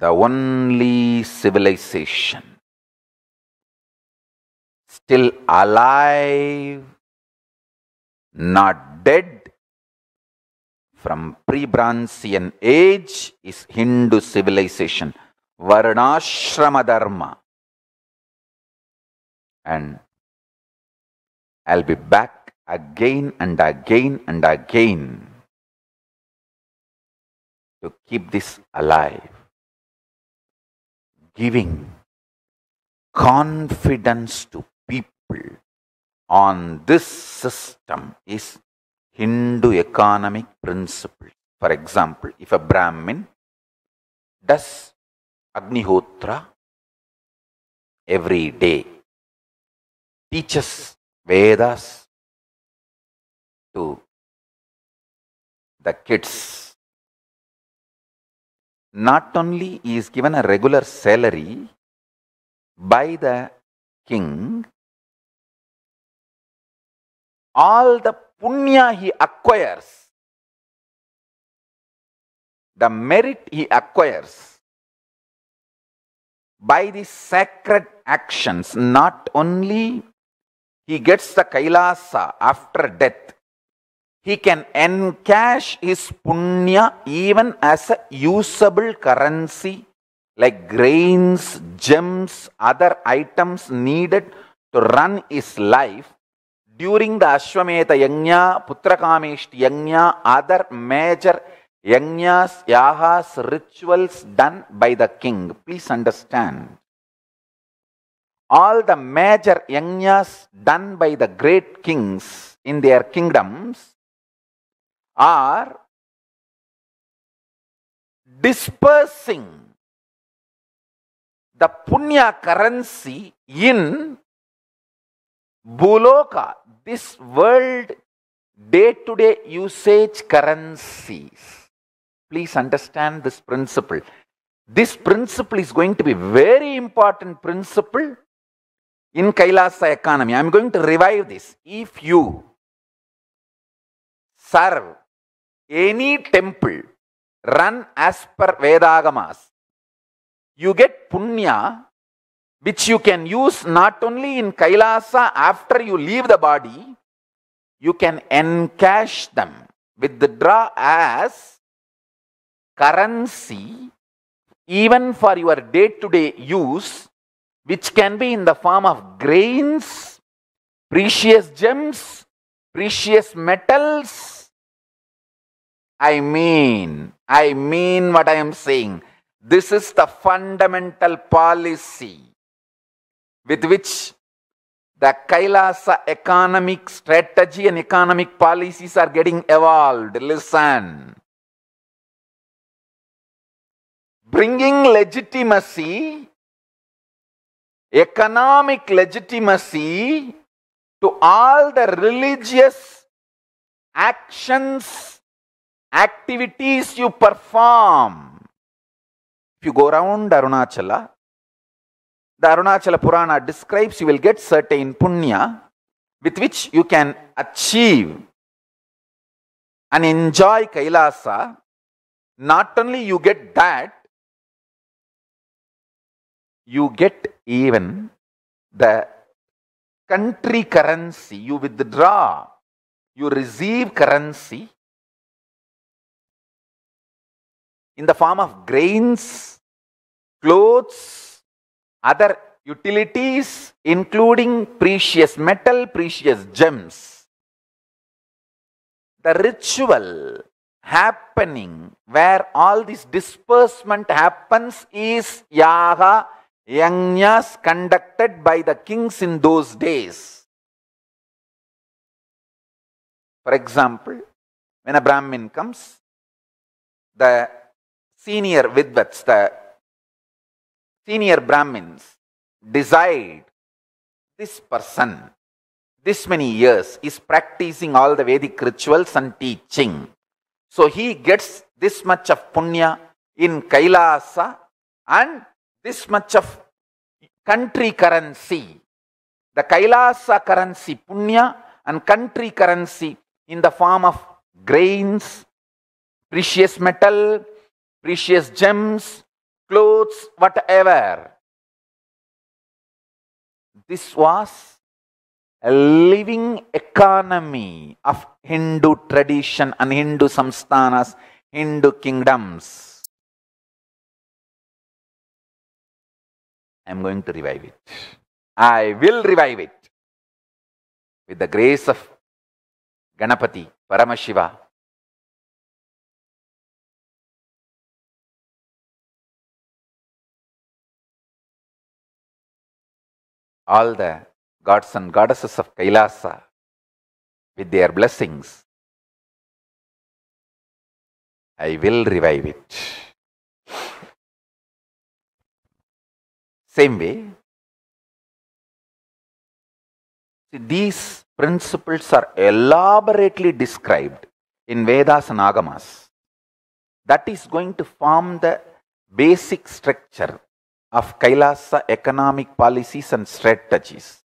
the only civilization still alive, not dead, from pre-Bronzean age is Hindu civilization, Varnashrama Dharma. And I'll be back again and again and again to keep this alive giving confidence to people on this system is Hindu economic principle. For example, if a Brahmin does Agnihotra every day, teaches Vedas to the kids not only is given a regular salary by the king, all the punya he acquires, the merit he acquires by the sacred actions, not only he gets the Kailasa after death, he can encash his punya even as a usable currency like grains, gems, other items needed to run his life. During the Ashwamedha Yajna, Putrakamish Yajna, other major Yajnas, Yahas, rituals done by the king. Please understand. All the major Yajnas done by the great kings in their kingdoms are dispersing the punya currency in Buloka, this world day to day usage currencies. Please understand this principle. This principle is going to be very important principle in Kailasa economy. I am going to revive this. If you serve any temple run as per Vedagamas, you get punya which you can use not only in Kailasa after you leave the body, you can encash them, withdraw as currency even for your day to day use, which can be in the form of grains, precious gems, precious metals, I mean, I mean what I am saying. This is the fundamental policy with which the Kailasa economic strategy and economic policies are getting evolved. Listen. Bringing legitimacy, economic legitimacy to all the religious actions activities you perform. If you go around Arunachala, the Arunachala Purana describes you will get certain punya with which you can achieve and enjoy Kailasa. Not only you get that, you get even the country currency, you withdraw, you receive currency in the form of grains, clothes, other utilities, including precious metal, precious gems. The ritual happening where all this disbursement happens is yaga, yagnas conducted by the kings in those days. For example, when a Brahmin comes, the senior Vidvats, the senior Brahmins, decide this person, this many years, is practicing all the Vedic rituals and teaching. So he gets this much of punya in Kailasa and this much of country currency. The Kailasa currency, punya, and country currency in the form of grains, precious metal, precious gems, clothes, whatever. This was a living economy of Hindu tradition and Hindu samsthanas, Hindu kingdoms. I am going to revive it. I will revive it. With the grace of Ganapati, Paramashiva, all the gods and goddesses of Kailasa with their blessings. I will revive it. Same way, these principles are elaborately described in Vedas and Agamas. That is going to form the basic structure of Kailasa economic policies and strategies.